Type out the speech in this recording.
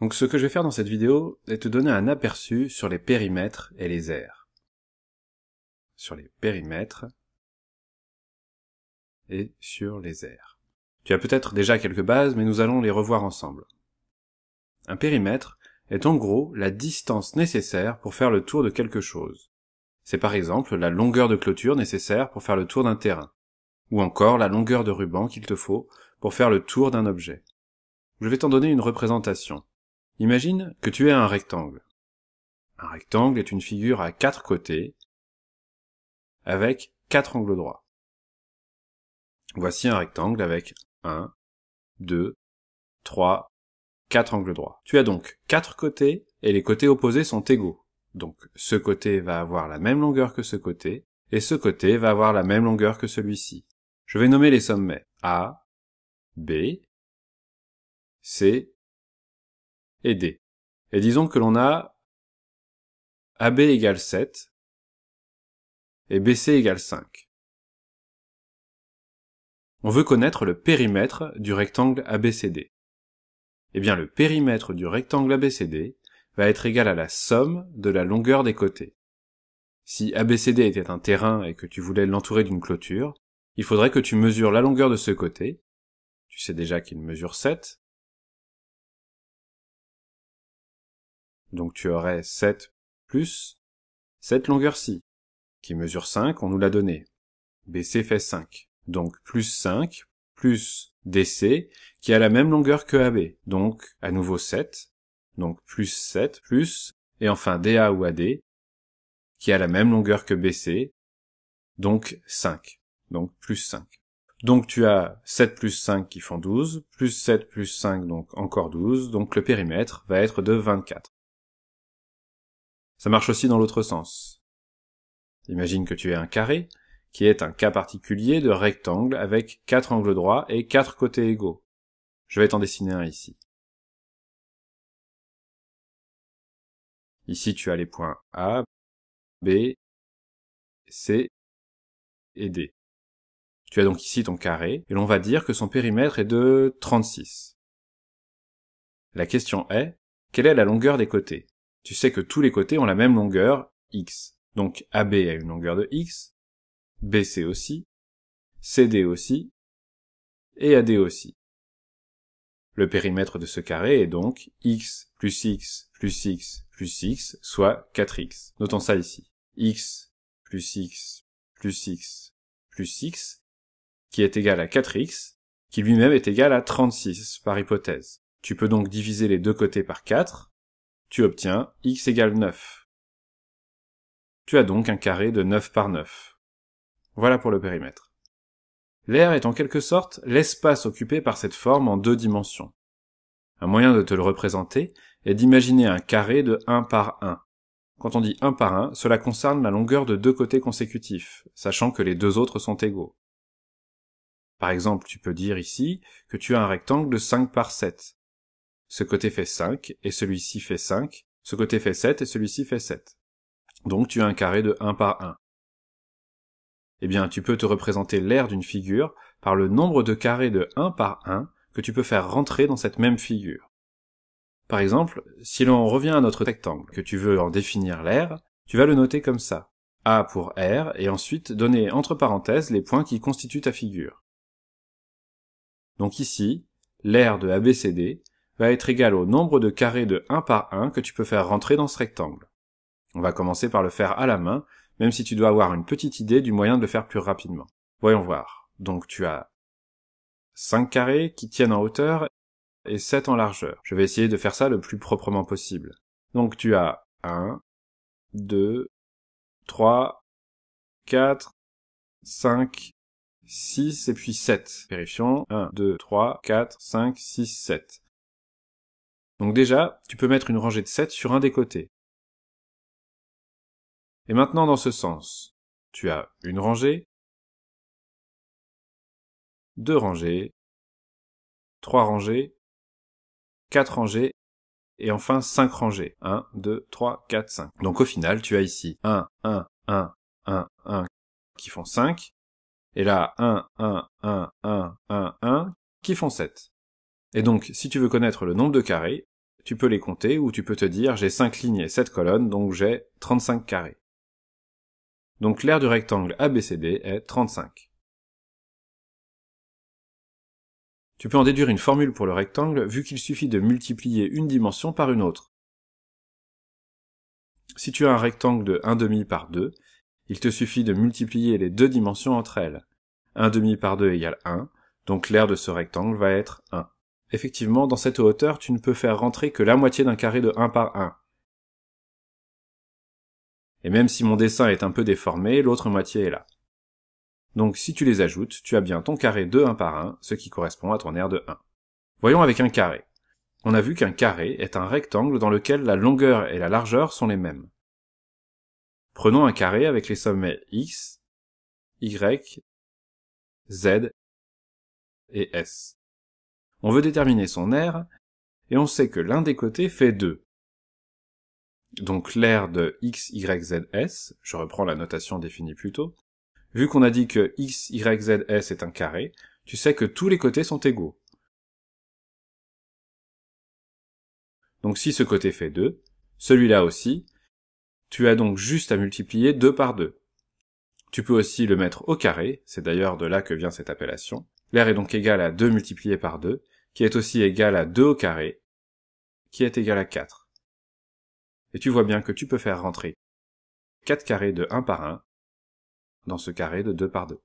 Donc ce que je vais faire dans cette vidéo est te donner un aperçu sur les périmètres et les aires. Sur les périmètres et sur les aires. Tu as peut-être déjà quelques bases, mais nous allons les revoir ensemble. Un périmètre est en gros la distance nécessaire pour faire le tour de quelque chose. C'est par exemple la longueur de clôture nécessaire pour faire le tour d'un terrain, ou encore la longueur de ruban qu'il te faut pour faire le tour d'un objet. Je vais t'en donner une représentation. Imagine que tu es un rectangle. Un rectangle est une figure à quatre côtés avec quatre angles droits. Voici un rectangle avec 1, 2, 3, 4 angles droits. Tu as donc quatre côtés et les côtés opposés sont égaux. Donc ce côté va avoir la même longueur que ce côté et ce côté va avoir la même longueur que celui-ci. Je vais nommer les sommets A, B, C et disons que l'on a AB égale 7 et BC égale 5. On veut connaître le périmètre du rectangle ABCD. Eh bien, le périmètre du rectangle ABCD va être égal à la somme de la longueur des côtés. Si ABCD était un terrain et que tu voulais l'entourer d'une clôture, il faudrait que tu mesures la longueur de ce côté, tu sais déjà qu'il mesure 7, donc tu aurais 7 plus cette longueur-ci, qui mesure 5, on nous l'a donné. BC fait 5. Donc plus 5, plus DC, qui a la même longueur que AB, donc à nouveau 7. Donc plus 7, plus, et enfin DA ou AD, qui a la même longueur que BC, donc 5. Donc plus 5. Donc tu as 7 plus 5 qui font 12, plus 7 plus 5, donc encore 12, donc le périmètre va être de 24. Ça marche aussi dans l'autre sens. Imagine que tu aies un carré, qui est un cas particulier de rectangle avec quatre angles droits et quatre côtés égaux. Je vais t'en dessiner un ici. Ici, tu as les points A, B, C et D. Tu as donc ici ton carré, et l'on va dire que son périmètre est de 36. La question est, quelle est la longueur des côtés tu sais que tous les côtés ont la même longueur, x. Donc AB a une longueur de x, BC aussi, CD aussi, et AD aussi. Le périmètre de ce carré est donc x plus x plus x plus x, soit 4x. Notons ça ici. x plus x plus x plus x, qui est égal à 4x, qui lui-même est égal à 36 par hypothèse. Tu peux donc diviser les deux côtés par 4, tu obtiens x égale 9. Tu as donc un carré de 9 par 9. Voilà pour le périmètre. L'air est en quelque sorte l'espace occupé par cette forme en deux dimensions. Un moyen de te le représenter est d'imaginer un carré de 1 par 1. Quand on dit 1 par 1, cela concerne la longueur de deux côtés consécutifs, sachant que les deux autres sont égaux. Par exemple, tu peux dire ici que tu as un rectangle de 5 par 7, ce côté fait 5, et celui-ci fait 5, ce côté fait 7, et celui-ci fait 7. Donc tu as un carré de 1 par 1. Eh bien, tu peux te représenter l'aire d'une figure par le nombre de carrés de 1 par 1 que tu peux faire rentrer dans cette même figure. Par exemple, si l'on revient à notre rectangle, que tu veux en définir l'aire, tu vas le noter comme ça. A pour R, et ensuite donner entre parenthèses les points qui constituent ta figure. Donc ici, l'aire de ABCD, va être égal au nombre de carrés de 1 par 1 que tu peux faire rentrer dans ce rectangle. On va commencer par le faire à la main, même si tu dois avoir une petite idée du moyen de le faire plus rapidement. Voyons voir. Donc tu as 5 carrés qui tiennent en hauteur et 7 en largeur. Je vais essayer de faire ça le plus proprement possible. Donc tu as 1, 2, 3, 4, 5, 6 et puis 7. Vérifions. 1, 2, 3, 4, 5, 6, 7. Donc déjà, tu peux mettre une rangée de 7 sur un des côtés. Et maintenant dans ce sens, tu as une rangée, deux rangées, trois rangées, quatre rangées et enfin cinq rangées. 1, 2, 3, 4, 5. Donc au final, tu as ici 1, 1, 1, 1, 1 qui font 5, et là 1, 1, 1, 1, 1, 1 qui font 7. Et donc, si tu veux connaître le nombre de carrés, tu peux les compter ou tu peux te dire j'ai 5 lignes et 7 colonnes, donc j'ai 35 carrés. Donc l'aire du rectangle ABCD est 35. Tu peux en déduire une formule pour le rectangle vu qu'il suffit de multiplier une dimension par une autre. Si tu as un rectangle de 1,5 par 2, il te suffit de multiplier les deux dimensions entre elles. 1,5 par 2 égale 1, donc l'aire de ce rectangle va être 1. Effectivement, dans cette hauteur, tu ne peux faire rentrer que la moitié d'un carré de 1 par 1. Et même si mon dessin est un peu déformé, l'autre moitié est là. Donc si tu les ajoutes, tu as bien ton carré de 1 par 1, ce qui correspond à ton aire de 1. Voyons avec un carré. On a vu qu'un carré est un rectangle dans lequel la longueur et la largeur sont les mêmes. Prenons un carré avec les sommets x, y, z et s. On veut déterminer son aire, et on sait que l'un des côtés fait 2. Donc l'aire de x, y, z, s, je reprends la notation définie plus tôt, vu qu'on a dit que x, y, z, s est un carré, tu sais que tous les côtés sont égaux. Donc si ce côté fait 2, celui-là aussi, tu as donc juste à multiplier 2 par 2. Tu peux aussi le mettre au carré, c'est d'ailleurs de là que vient cette appellation. L'aire est donc égal à 2 multiplié par 2, qui est aussi égal à 2 au carré, qui est égal à 4. Et tu vois bien que tu peux faire rentrer 4 carrés de 1 par 1 dans ce carré de 2 par 2.